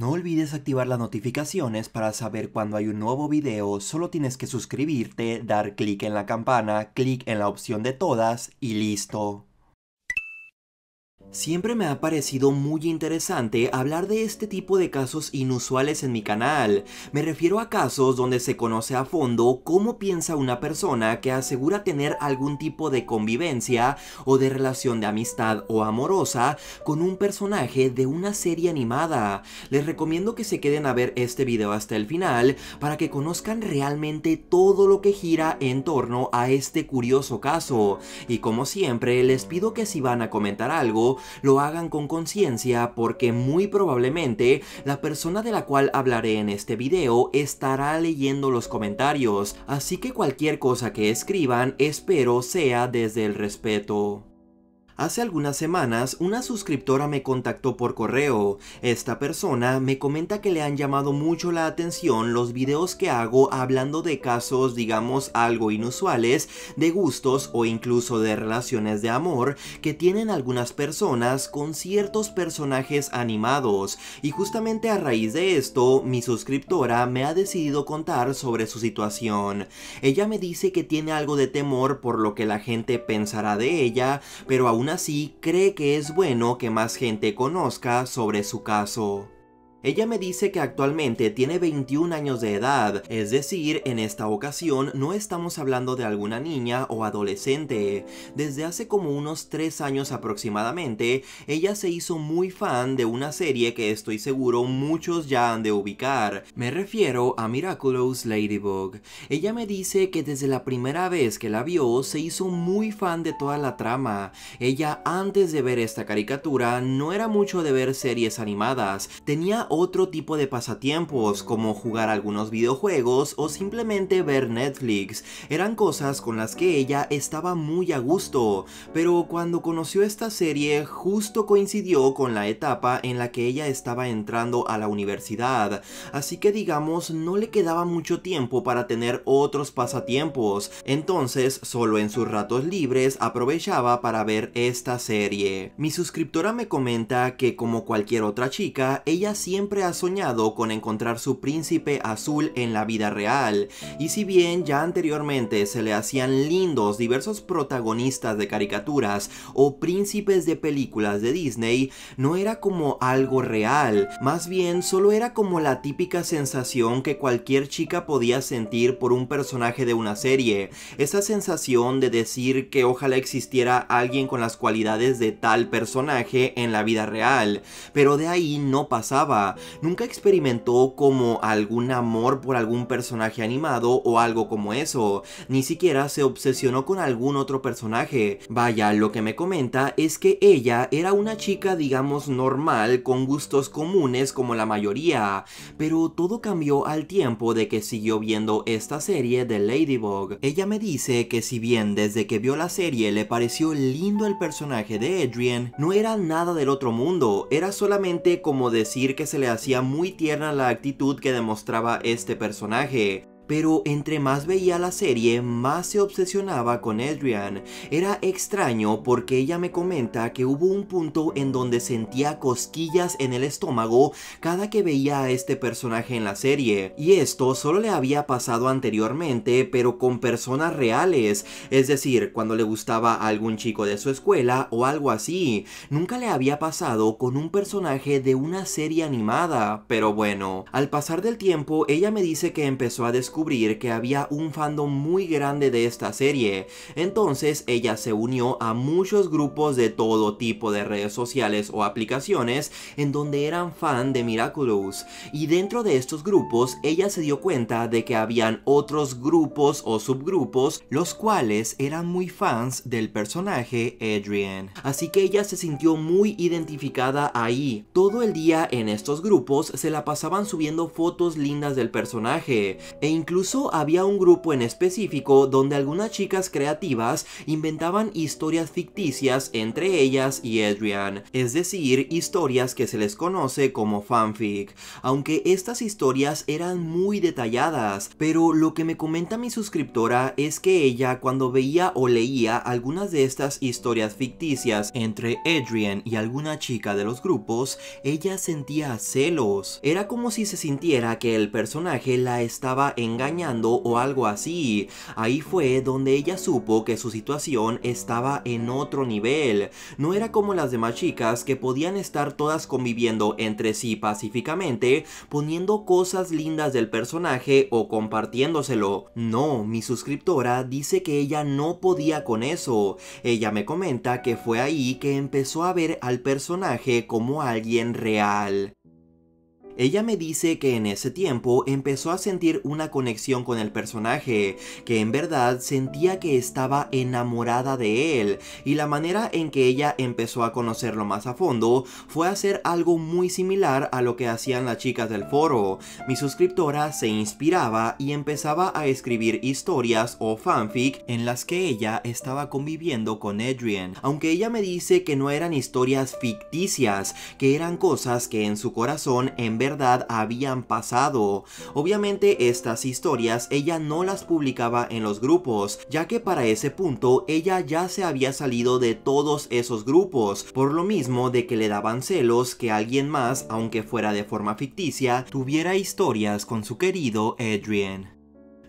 No olvides activar las notificaciones para saber cuando hay un nuevo video, solo tienes que suscribirte, dar clic en la campana, clic en la opción de todas y listo. Siempre me ha parecido muy interesante hablar de este tipo de casos inusuales en mi canal. Me refiero a casos donde se conoce a fondo cómo piensa una persona que asegura tener algún tipo de convivencia o de relación de amistad o amorosa con un personaje de una serie animada. Les recomiendo que se queden a ver este video hasta el final para que conozcan realmente todo lo que gira en torno a este curioso caso. Y como siempre, les pido que si van a comentar algo, lo hagan con conciencia porque muy probablemente la persona de la cual hablaré en este video estará leyendo los comentarios, así que cualquier cosa que escriban espero sea desde el respeto. Hace algunas semanas, una suscriptora me contactó por correo. Esta persona me comenta que le han llamado mucho la atención los videos que hago hablando de casos, digamos, algo inusuales, de gustos o incluso de relaciones de amor que tienen algunas personas con ciertos personajes animados. Y justamente a raíz de esto, mi suscriptora me ha decidido contar sobre su situación. Ella me dice que tiene algo de temor por lo que la gente pensará de ella, pero aún así cree que es bueno que más gente conozca sobre su caso. Ella me dice que actualmente tiene 21 años de edad, es decir, en esta ocasión no estamos hablando de alguna niña o adolescente. Desde hace como unos 3 años aproximadamente, ella se hizo muy fan de una serie que estoy seguro muchos ya han de ubicar. Me refiero a Miraculous Ladybug. Ella me dice que desde la primera vez que la vio se hizo muy fan de toda la trama. Ella antes de ver esta caricatura no era mucho de ver series animadas, tenía otro tipo de pasatiempos, como jugar algunos videojuegos o simplemente ver Netflix. Eran cosas con las que ella estaba muy a gusto, pero cuando conoció esta serie justo coincidió con la etapa en la que ella estaba entrando a la universidad, así que digamos no le quedaba mucho tiempo para tener otros pasatiempos, entonces solo en sus ratos libres aprovechaba para ver esta serie. Mi suscriptora me comenta que como cualquier otra chica, ella siempre siempre ha soñado con encontrar su príncipe azul en la vida real, y si bien ya anteriormente se le hacían lindos diversos protagonistas de caricaturas o príncipes de películas de Disney, no era como algo real, más bien solo era como la típica sensación que cualquier chica podía sentir por un personaje de una serie, esa sensación de decir que ojalá existiera alguien con las cualidades de tal personaje en la vida real, pero de ahí no pasaba, Nunca experimentó como algún amor por algún personaje animado o algo como eso. Ni siquiera se obsesionó con algún otro personaje. Vaya, lo que me comenta es que ella era una chica digamos normal con gustos comunes como la mayoría. Pero todo cambió al tiempo de que siguió viendo esta serie de Ladybug. Ella me dice que si bien desde que vio la serie le pareció lindo el personaje de Adrian, no era nada del otro mundo, era solamente como decir que se le hacía muy tierna la actitud que demostraba este personaje, pero entre más veía la serie, más se obsesionaba con Adrian. Era extraño porque ella me comenta que hubo un punto en donde sentía cosquillas en el estómago cada que veía a este personaje en la serie. Y esto solo le había pasado anteriormente, pero con personas reales, es decir, cuando le gustaba a algún chico de su escuela o algo así. Nunca le había pasado con un personaje de una serie animada, pero bueno. Al pasar del tiempo, ella me dice que empezó a descubrir que había un fandom muy grande de esta serie, entonces ella se unió a muchos grupos de todo tipo de redes sociales o aplicaciones en donde eran fan de Miraculous, y dentro de estos grupos ella se dio cuenta de que habían otros grupos o subgrupos los cuales eran muy fans del personaje Adrian, así que ella se sintió muy identificada ahí, todo el día en estos grupos se la pasaban subiendo fotos lindas del personaje, e incluso Incluso había un grupo en específico donde algunas chicas creativas inventaban historias ficticias entre ellas y Adrian, es decir, historias que se les conoce como fanfic, aunque estas historias eran muy detalladas, pero lo que me comenta mi suscriptora es que ella cuando veía o leía algunas de estas historias ficticias entre Adrian y alguna chica de los grupos, ella sentía celos. Era como si se sintiera que el personaje la estaba en engañando o algo así. Ahí fue donde ella supo que su situación estaba en otro nivel. No era como las demás chicas que podían estar todas conviviendo entre sí pacíficamente, poniendo cosas lindas del personaje o compartiéndoselo. No, mi suscriptora dice que ella no podía con eso. Ella me comenta que fue ahí que empezó a ver al personaje como alguien real. Ella me dice que en ese tiempo empezó a sentir una conexión con el personaje, que en verdad sentía que estaba enamorada de él, y la manera en que ella empezó a conocerlo más a fondo fue hacer algo muy similar a lo que hacían las chicas del foro. Mi suscriptora se inspiraba y empezaba a escribir historias o fanfic en las que ella estaba conviviendo con Adrian, aunque ella me dice que no eran historias ficticias, que eran cosas que en su corazón en verdad habían pasado. Obviamente estas historias ella no las publicaba en los grupos, ya que para ese punto ella ya se había salido de todos esos grupos, por lo mismo de que le daban celos que alguien más, aunque fuera de forma ficticia, tuviera historias con su querido Adrian.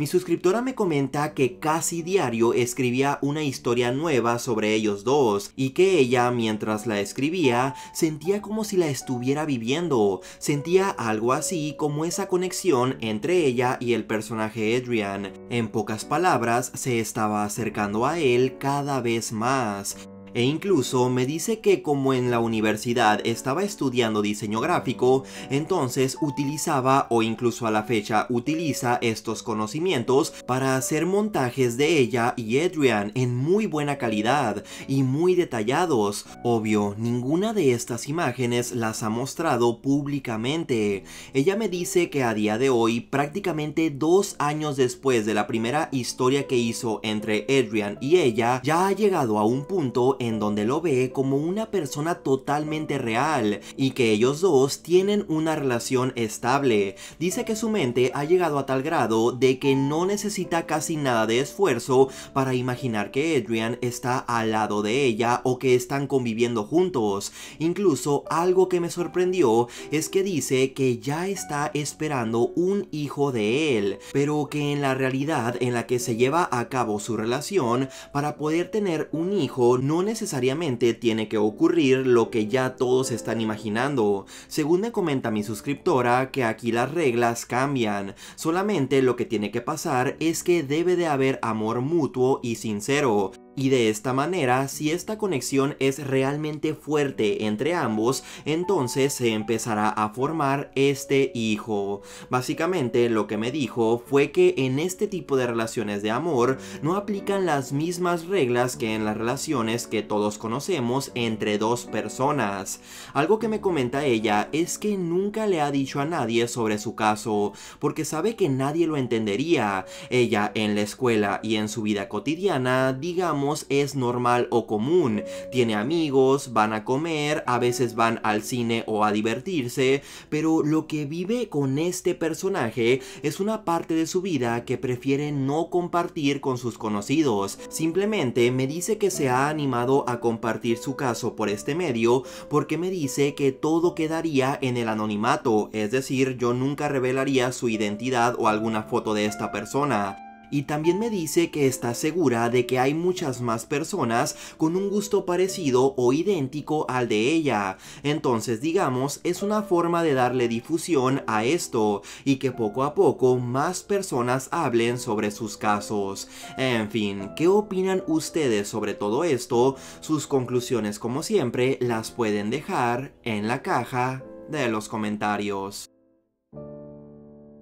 Mi suscriptora me comenta que casi diario escribía una historia nueva sobre ellos dos y que ella mientras la escribía sentía como si la estuviera viviendo, sentía algo así como esa conexión entre ella y el personaje Adrian. En pocas palabras, se estaba acercando a él cada vez más, e incluso me dice que como en la universidad estaba estudiando diseño gráfico, entonces utilizaba o incluso a la fecha utiliza estos conocimientos para hacer montajes de ella y Adrian en muy buena calidad y muy detallados. Obvio, ninguna de estas imágenes las ha mostrado públicamente. Ella me dice que a día de hoy, prácticamente dos años después de la primera historia que hizo entre Adrian y ella, ya ha llegado a un punto en donde lo ve como una persona totalmente real y que ellos dos tienen una relación estable. Dice que su mente ha llegado a tal grado de que no necesita casi nada de esfuerzo para imaginar que Adrian está al lado de ella o que están conviviendo juntos. Incluso algo que me sorprendió es que dice que ya está esperando un hijo de él, pero que en la realidad en la que se lleva a cabo su relación, para poder tener un hijo no necesita necesariamente tiene que ocurrir lo que ya todos están imaginando. Según me comenta mi suscriptora, que aquí las reglas cambian. Solamente lo que tiene que pasar es que debe de haber amor mutuo y sincero. Y de esta manera, si esta conexión es realmente fuerte entre ambos, entonces se empezará a formar este hijo. Básicamente lo que me dijo fue que en este tipo de relaciones de amor no aplican las mismas reglas que en las relaciones que todos conocemos entre dos personas. Algo que me comenta ella es que nunca le ha dicho a nadie sobre su caso, porque sabe que nadie lo entendería. Ella en la escuela y en su vida cotidiana, digamos, es normal o común. Tiene amigos, van a comer, a veces van al cine o a divertirse, pero lo que vive con este personaje es una parte de su vida que prefiere no compartir con sus conocidos. Simplemente me dice que se ha animado a compartir su caso por este medio porque me dice que todo quedaría en el anonimato, es decir, yo nunca revelaría su identidad o alguna foto de esta persona. Y también me dice que está segura de que hay muchas más personas con un gusto parecido o idéntico al de ella. Entonces digamos, es una forma de darle difusión a esto y que poco a poco más personas hablen sobre sus casos. En fin, ¿qué opinan ustedes sobre todo esto? Sus conclusiones como siempre las pueden dejar en la caja de los comentarios.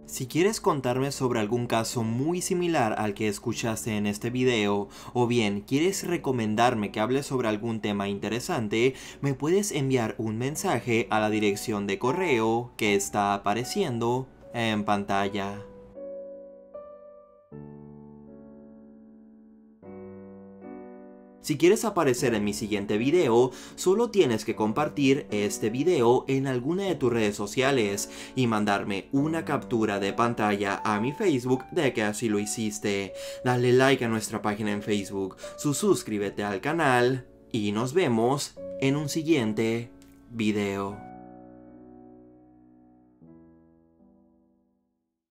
Si quieres contarme sobre algún caso muy similar al que escuchaste en este video, o bien quieres recomendarme que hable sobre algún tema interesante, me puedes enviar un mensaje a la dirección de correo que está apareciendo en pantalla. Si quieres aparecer en mi siguiente video, solo tienes que compartir este video en alguna de tus redes sociales y mandarme una captura de pantalla a mi Facebook de que así lo hiciste. Dale like a nuestra página en Facebook, suscríbete al canal y nos vemos en un siguiente video.